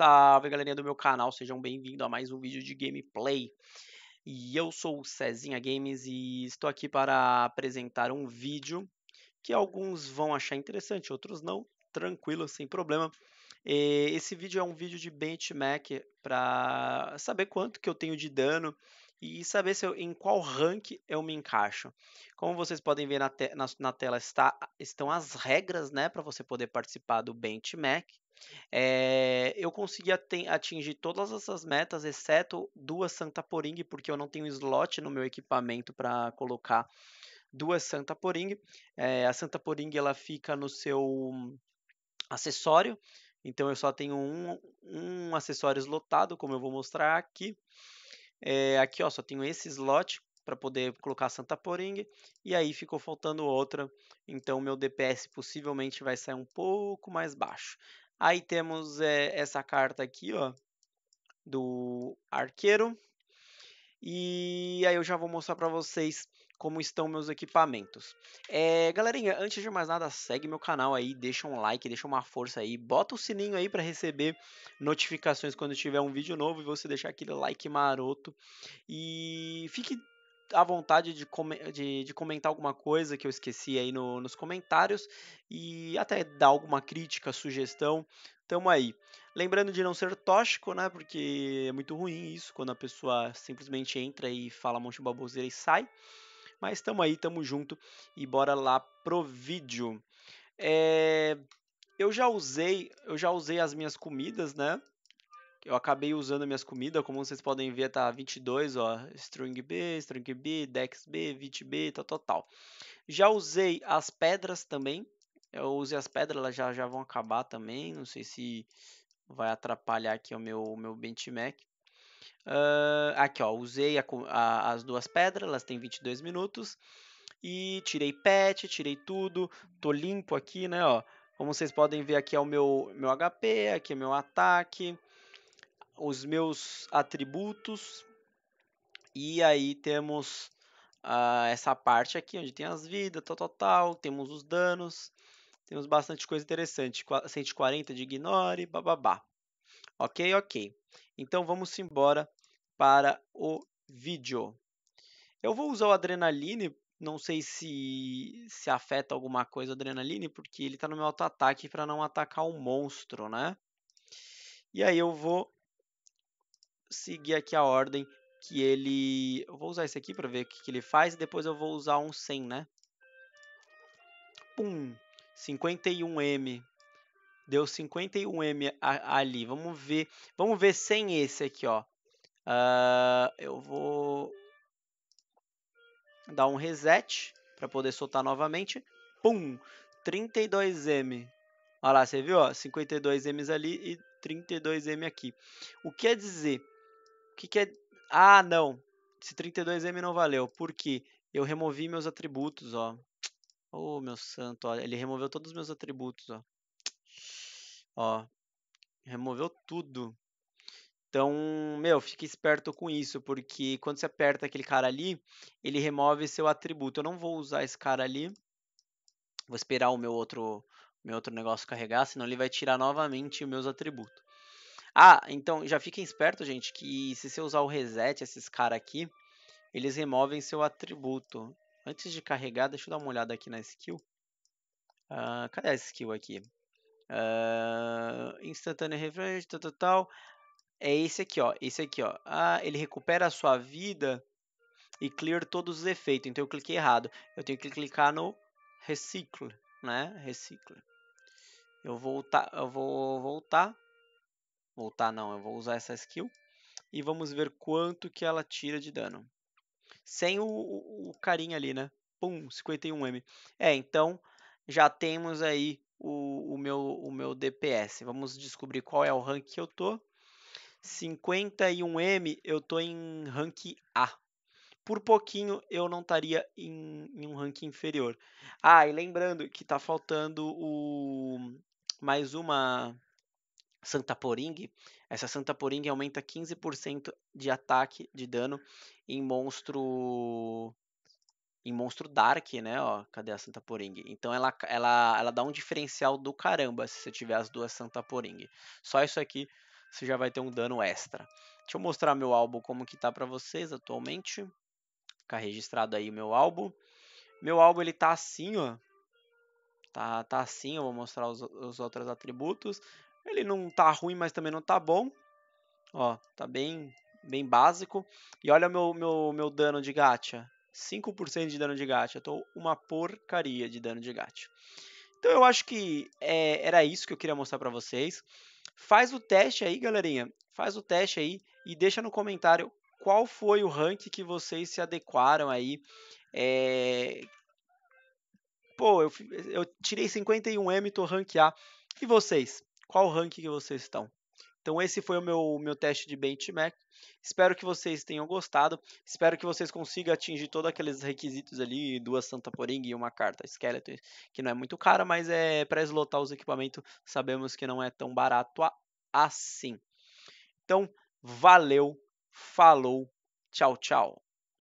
Salve galerinha do meu canal, sejam bem-vindos a mais um vídeo de gameplay. E eu sou o Cezinha Games e estou aqui para apresentar um vídeo que alguns vão achar interessante, outros não, tranquilo, sem problema. Esse vídeo é um vídeo de benchmark para saber quanto que eu tenho de dano e saber se eu, em qual rank eu me encaixo. Como vocês podem ver na, te na, na tela está, estão as regras né, para você poder participar do benchmark. É, eu consegui atingir todas essas metas, exceto duas Santa Poring, porque eu não tenho slot no meu equipamento para colocar duas Santa Poring. É, eh, a Santa Poring ela fica no seu acessório, então eu só tenho um, um acessório slotado, como eu vou mostrar aqui. É, aqui ó, só tenho esse slot para poder colocar Santa Poring, e aí ficou faltando outra, então meu DPS possivelmente vai sair um pouco mais baixo. Aí temos é, essa carta aqui, ó, do arqueiro. E aí eu já vou mostrar para vocês como estão meus equipamentos. É, galerinha, antes de mais nada, segue meu canal aí, deixa um like, deixa uma força aí, bota o sininho aí para receber notificações quando tiver um vídeo novo e você deixar aquele like maroto. E fique à vontade de, com de, de, comentar alguma coisa que eu esqueci aí no, nos comentários e até dar alguma crítica, sugestão. Tamo aí. Lembrando de não ser tóxico, né? Porque é muito ruim isso quando a pessoa simplesmente entra e fala um monte de baboseira e sai. Mas tamo aí, tamo junto e bora lá pro vídeo. É... Eu já usei, eu já usei as minhas comidas, né? Eu acabei usando minhas comidas, como vocês podem ver, tá 22, ó, string B, string B, dex B, 20 B, tal, tal, tal. Já usei as pedras também. Eu usei as pedras, elas já, já vão acabar também. Não sei se vai atrapalhar aqui o meu, meu benchmark. Uh, aqui, ó, usei a, a, as duas pedras, elas têm 22 minutos. E tirei pet, tirei tudo, tô limpo aqui, né, ó. Como vocês podem ver, aqui é o meu, meu HP, aqui é meu ataque, os meus atributos. E aí temos ah, essa parte aqui, onde tem as vidas, tal, tal, tal. Temos os danos. Temos bastante coisa interessante. 140 de ignore, bababá. Ok, ok. Então vamos embora para o vídeo. Eu vou usar o Adrenaline, não sei se, se afeta alguma coisa o Adrenaline, porque ele está no meu auto-ataque para não atacar o um monstro, né? E aí eu vou seguir aqui a ordem que ele... Eu vou usar esse aqui para ver o que, que ele faz e depois eu vou usar um 100, né? Pum! 51M. Deu 51M ali. Vamos ver. Vamos ver sem esse aqui, ó. Uh, eu vou dar um reset para poder soltar novamente. Pum! 32M. Olha lá, você viu? Ó, 52Ms ali e 32M aqui. O que quer dizer que, que é. Ah, não. Esse 32M não valeu. Por quê? Eu removi meus atributos, ó. Oh, meu santo, ó. Ele removeu todos os meus atributos, ó. Ó. Removeu tudo. Então, meu, fique esperto com isso, porque quando você aperta aquele cara ali, ele remove seu atributo. Eu não vou usar esse cara ali. Vou esperar o meu outro, meu outro negócio carregar, senão ele vai tirar novamente meus atributos. Ah, então já fiquem esperto, gente, que se você usar o reset, esses caras aqui, eles removem seu atributo. Antes de carregar, deixa eu dar uma olhada aqui na skill. Uh, cadê a skill aqui? Uh, instantâneo refresh, tal, tal, tal. É esse aqui, ó. Esse aqui, ó. Ah, ele recupera a sua vida e clear todos os efeitos. Então eu cliquei errado. Eu tenho que clicar no recicle, né? Recicle. Eu vou voltar, eu vou voltar Voltar não, eu vou usar essa skill. E vamos ver quanto que ela tira de dano. Sem o, o, carinha ali, né? Pum, 51M. É, então já temos aí o, o, meu, o meu DPS. Vamos descobrir qual é o rank que eu tô. 51M, eu tô em rank A. Por pouquinho eu não estaria em, em, um rank inferior. Ah, e lembrando que tá faltando o mais uma Santa Poring. Essa Santa Poring aumenta 15% de ataque de dano em monstro em monstro dark, né, ó, cadê a Santa Poring? Então ela, ela ela dá um diferencial do caramba se você tiver as duas Santa Poring. Só isso aqui você já vai ter um dano extra. Deixa eu mostrar meu álbum como que tá para vocês atualmente. Ficar tá registrado aí o meu álbum. Meu álbum ele tá assim, ó. Tá, tá assim, eu vou mostrar os, os outros atributos. Ele não tá ruim, mas também não tá bom. Ó, tá bem, bem básico. E olha meu, meu, meu dano de gacha. 5% de dano de gacha. Eu tô uma porcaria de dano de gacha. Então eu acho que é, era isso que eu queria mostrar para vocês. Faz o teste aí, galerinha. Faz o teste aí e deixa no comentário qual foi o rank que vocês se adequaram aí. É... Pô, eu, eu tirei 51M, tô rank A. E vocês? qual rank que vocês estão. Então esse foi o meu, meu teste de benchmark. Espero que vocês tenham gostado. Espero que vocês consigam atingir todos aqueles requisitos ali, duas Santa Poring e uma carta Skeleton, que não é muito cara, mas é para eslotar os equipamentos, sabemos que não é tão barato assim. Então, valeu, falou, tchau, tchau.